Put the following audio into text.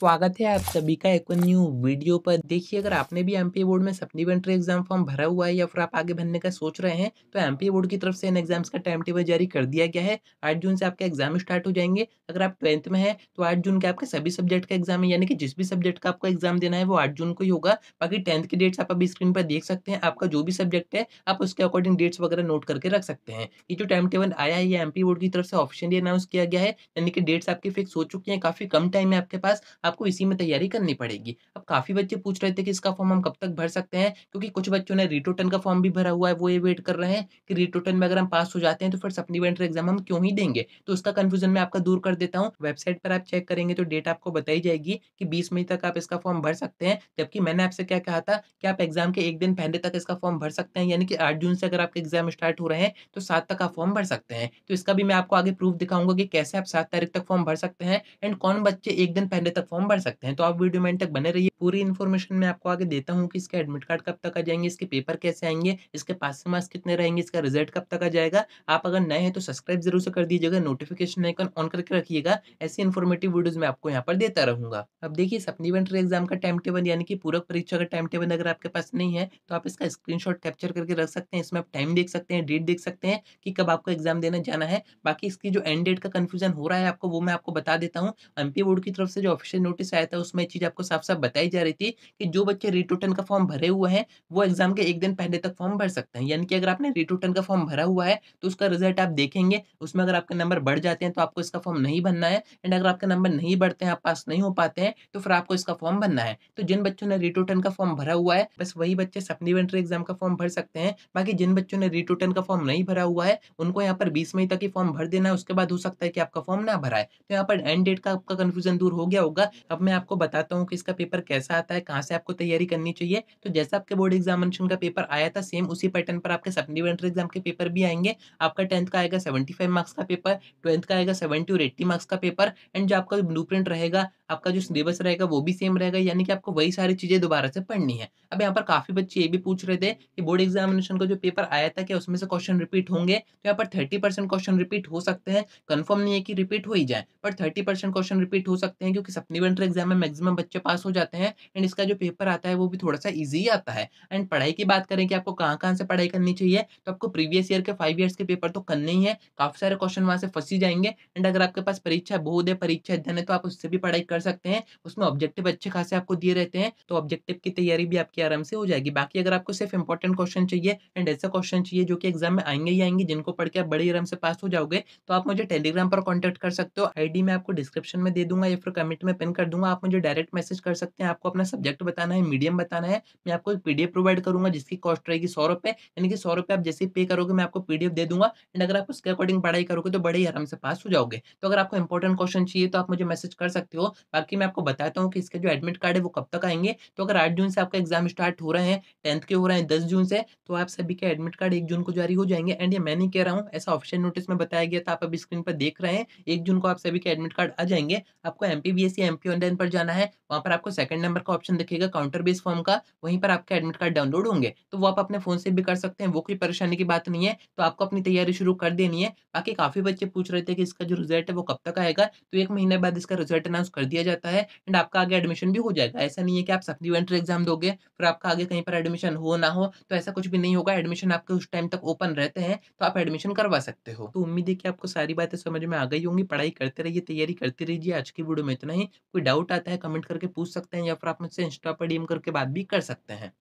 स्वागत है आप सभी का एक न्यू वीडियो पर देखिए अगर आपने भी एमपीए बोर्ड में सप्लीमेंट्री एग्जाम फॉर्म भरा हुआ है या फिर आप आगे भरने का सोच रहे हैं तो एमपीए बोर्ड की तरफ से इन एग्जाम्स का टाइम टेबल जारी कर दिया गया है आठ जून से आपके एग्जाम स्टार्ट हो जाएंगे अगर आप ट्वेल्थ में है तो आठ जून के आपके सभी सब्जेक्ट का एग्जाम है यानी कि जिस भी सब्जेक्ट का आपको एग्जाम देना है वो आठ जून को ही होगा बाकी टेंथ की डेट्स आप अभी स्क्रीन पर देख सकते हैं आपका जो भी सब्जेक्ट है आप उसके अकॉर्डिंग डेट्स वगैरह नोट करके रख सकते हैं ये जो टाइम टेबल आया है ये एमपी बोर्ड की तरफ से ऑप्शन अनाउंस किया गया है यानी कि डेट्स आपकी फिक्स हो चुकी है काफी कम टाइम है आपके पास आपको इसी में तैयारी करनी पड़ेगी अब काफ़ी बच्चे पूछ रहे थे कि इसका फॉर्म हम कब तक भर सकते हैं क्योंकि कुछ बच्चों ने रिटोटन का फॉर्म भी भरा हुआ है वो ये वेट कर रहे हैं कि रिटोटन में अगर हम पास हो जाते हैं तो फिर वेंटर एग्जाम हम क्यों ही देंगे तो उसका कन्फ्यूजन मैं आपका दूर कर देता हूँ वेबसाइट पर आप चेक करेंगे तो डेट आपको बताई जाएगी कि बीस मई तक आप इसका फॉर्म भर सकते हैं जबकि मैंने आपसे क्या कहा था कि आप एग्जाम के एक दिन पहले तक इसका फॉर्म भर सकते हैं यानी कि आठ जून से अगर आपके एग्जाम स्टार्ट हो रहे हैं तो सात तक आप फॉर्म भर सकते हैं तो इसका भी मैं आपको आगे प्रूफ दिखाऊंगा कि कैसे आप सात तारीख तक फॉर्म भर सकते हैं एंड कौन बच्चे एक दिन पहले तक फॉर्म फॉर्म भर सकते हैं तो आप वीडियो में तक बने रहिए पूरी इन्फॉर्मेशन मैं आपको आगे देता हूँ कि इसके एडमिट कार्ड कब तक आ जाएंगे इसके पेपर कैसे आएंगे इसके पास मार्क्स कितने रहेंगे इसका रिजल्ट कब तक आ जाएगा आप अगर नए हैं तो सब्सक्राइब जरूर से कर दीजिएगा नोटिफिकेशन आइकन ऑन करके रखिएगा ऐसी इन्फॉर्मेटिव वीडियोज मैं आपको यहाँ पर देता रहूंगा अब देखिए सप्लीमेंट्री एग्जाम का टाइम टेबल यानी कि पूरक परीक्षा का टाइम टेबल अगर आपके पास नहीं है तो आप इसका स्क्रीनशॉट कैप्चर करके रख सकते हैं इसमें आप टाइम देख सकते हैं डेट देख सकते हैं कि कब आपको एग्जाम देने जाना है बाकी इसकी जो एंड डेट का कन्फ्यूजन हो रहा है आपको वो मैं आपको बता देता हूँ एमपी बोर्ड की तरफ से जो ऑफिशियल नोटिस आया था उसमें चीज़ आपको साफ साफ बताई बताई जा रही थी कि जो बच्चे रिटोटन का फॉर्म भरे हुए हैं वो एग्जाम के एक दिन पहले तक फॉर्म भर सकते हैं यानी कि अगर आपने रिटोटन का फॉर्म भरा हुआ है तो उसका रिजल्ट आप देखेंगे उसमें अगर आपके नंबर बढ़ जाते हैं तो आपको इसका फॉर्म नहीं भरना है एंड अगर आपके नंबर नहीं बढ़ते हैं आप पास नहीं हो पाते हैं तो फिर आपको इसका फॉर्म भरना है तो जिन बच्चों ने रिटोटन का फॉर्म भरा हुआ है बस वही बच्चे सपनी वेंट्री एग्जाम का फॉर्म भर सकते हैं बाकी जिन बच्चों ने रिटोटन का फॉर्म नहीं भरा हुआ है उनको यहाँ पर बीस मई तक ही फॉर्म भर देना है उसके बाद हो सकता है कि आपका फॉर्म ना भरा है तो यहाँ पर एंड डेट का आपका कंफ्यूजन दूर हो गया होगा अब मैं आपको बताता हूँ कि इसका पेपर कैसे कैसा आता है कहाँ से आपको तैयारी करनी चाहिए तो जैसा आपके बोर्ड एग्जामिनेशन का पेपर आया था सेम उसी पैटर्न पर आपके सप्लीमेंट्री एग्जाम के पेपर भी आएंगे आपका टेंथ का आएगा सेवेंटी फाइव मार्क्स का पेपर ट्वेल्थ का आएगा सेवेंटी और एट्टी मार्क्स का पेपर एंड जो आपका ब्लू रहेगा आपका जो सिलेबस रहेगा वो भी सेम रहेगा यानी कि आपको वही सारी चीज़ें दोबारा से पढ़नी है अब यहाँ पर काफ़ी बच्चे ये भी पूछ रहे थे कि बोर्ड एग्जामिनेशन का जो पेपर आया था क्या उसमें से क्वेश्चन रिपीट होंगे तो यहाँ पर थर्टी परसेंट क्वेश्चन रिपीट हो सकते हैं कन्फर्म नहीं है कि रिपीट हो ही जाए पर थर्टी परसेंट क्वेश्चन रिपीट हो सकते हैं क्योंकि सप्लीमेंट्री एग्जाम में मैक्सिमम बच्चे पास हो जाते हैं है एंड इसका जो पेपर आता है वो भी थोड़ा सा ईजी आता है एंड पढ़ाई की बात करें कि आपको कहाँ कहाँ से पढ़ाई करनी चाहिए तो आपको प्रीवियस ईयर के फाइव ईयर्स के पेपर तो करने ही है काफ़ी सारे क्वेश्चन वहाँ से फंसी जाएंगे एंड अगर आपके पास परीक्षा बोध है परीक्षा अध्ययन है तो आप उससे भी पढ़ाई कर सकते हैं उसमें ऑब्जेक्टिव अच्छे खासे आपको दिए रहते हैं तो ऑब्जेक्टिव की तैयारी भी आपकी आराम से हो जाएगी बाकी अगर आपको सिर्फ इंपॉर्टेंट क्वेश्चन चाहिए एंड ऐसा क्वेश्चन चाहिए जो कि एग्जाम में आएंगे ही आएंगे जिनको पढ़ के आप बड़ी आराम से पास हो जाओगे तो आप मुझे टेलीग्राम पर कॉन्टैक्ट कर सकते हो आईडी मैं आपको डिस्क्रिप्शन में दे दूंगा या फिर कमेंट में पिन कर दूंगा आप मुझे डायरेक्ट मैसेज कर सकते हैं आप आपको अपना सब्जेक्ट बताना है मीडियम बताना है मैं आपको एक पीडीएफ प्रोवाइड करूंगा जिसकी कॉस्ट रहेगी सौ रुपए यानी कि सौ रुपए आप जैसे पे करोगे मैं आपको पीडीएफ दे दूंगा एंड अगर आप उसके अकॉर्डिंग पढ़ाई करोगे तो बड़े ही आराम से पास हो जाओगे तो अगर आपको इंपॉर्टेंट क्वेश्चन चाहिए तो आप मुझे मैसेज कर सकते हो बाकी मैं आपको बताता हूँ कि इसके जो एडमिट कार्ड है वो कब तक आएंगे तो अगर आठ जून से आपका एग्जाम स्टार्ट हो रहे हैं टेंथ के हो रहे हैं दस जून से तो आप सभी के एडमिट कार्ड एक जून को जारी हो जाएंगे एंड ये मैं नहीं कह रहा हूँ ऐसा ऑफिशियल नोटिस में बताया गया था आप अभी स्क्रीन पर देख रहे हैं एक जून को आप सभी के एडमिट कार्ड आ जाएंगे आपको M P B S online पर जाना है वहां पर आपको सेकंड एड नंबर का ऑप्शन दिखेगा काउंटर बेस फॉर्म का वहीं पर आपके एडमिट कार्ड डाउनलोड होंगे तो वो आप अपने फ़ोन से भी कर सकते हैं वो कोई परेशानी की बात नहीं है तो आपको अपनी तैयारी शुरू कर देनी है बाकी काफ़ी बच्चे पूछ रहे थे कि इसका जो रिजल्ट है वो कब तक आएगा तो एक महीने बाद इसका रिजल्ट अनाउंस कर दिया जाता है एंड आपका आगे एडमिशन भी हो जाएगा ऐसा नहीं है कि आप एंट्री एग्जाम दोगे फिर आपका आगे कहीं पर एडमिशन हो ना हो तो ऐसा कुछ भी नहीं होगा एडमिशन आपके उस टाइम तक ओपन रहते हैं तो आप एडमिशन करवा सकते हो तो उम्मीद है कि आपको सारी बातें समझ में आ गई होंगी पढ़ाई करते रहिए तैयारी करते रहिए आज की वीडियो में इतना ही कोई डाउट आता है कमेंट करके पूछ सकते हैं या फिर आप मुझसे इंस्टा पर डीएम करके बात भी कर सकते हैं